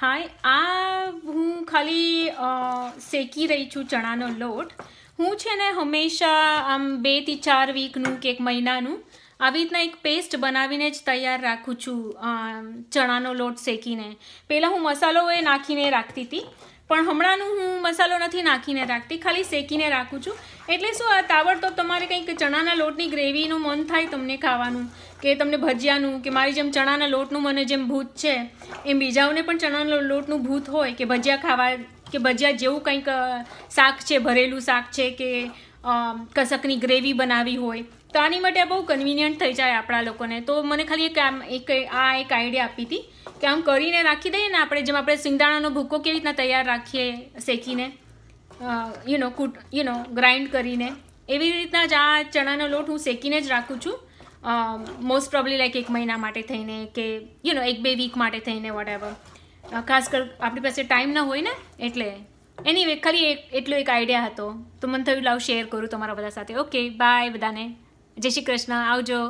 હાય આ હું ખાલી શેકી રહી છું ચણાનો લોટ હું છે ને હંમેશા આમ બે થી ચાર વીકનું કે એક મહિનાનું આવી રીતના એક પેસ્ટ બનાવીને જ તૈયાર રાખું છું ચણાનો લોટ શેકીને પહેલાં હું મસાલો એ નાખીને રાખતી હતી પણ હમણાંનું હું મસાલો નથી નાખીને રાખતી ખાલી શેકીને રાખું છું એટલે શું આ તાવડ તો તમારે કંઈક ચણાના લોટની ગ્રેવીનું મન થાય તમને ખાવાનું કે તમને ભજીયાનું કે મારી જેમ ચણાના લોટનું મને જેમ ભૂત છે એમ બીજાઓને પણ ચણાના લોટનું ભૂત હોય કે ભજીયા ખાવા કે ભજીયા જેવું કંઈક શાક છે ભરેલું શાક છે કે કસકની ગ્રેવી બનાવી હોય તો આની માટે બહુ કન્વિનિયન્ટ થઈ જાય આપણા લોકોને તો મને ખાલી એક આમ એક આ એક આઈડિયા આપી હતી કે આમ કરીને રાખી દઈએ ને આપણે જેમ આપણે સિંગદાણાનો ભૂકો કેવી રીતના તૈયાર રાખીએ શેકીને યુ નો કુટ યુ નો ગ્રાઇન્ડ કરીને એવી રીતના જ આ ચણાનો લોટ હું શેકીને જ રાખું છું મોસ્ટ પ્રોબ્લી લાઈક એક મહિના માટે થઈને કે યુ નો એક બે વીક માટે થઈને વોટ એવર uh, ખાસ કર આપણી પાસે ટાઈમ ન હોય ને એટલે એની વે ખાલી એક એટલો એક આઈડિયા હતો તો મને થયું લાવ શેર કરું તમારા બધા સાથે ઓકે બાય બધાને જય શ્રી કૃષ્ણ આવજો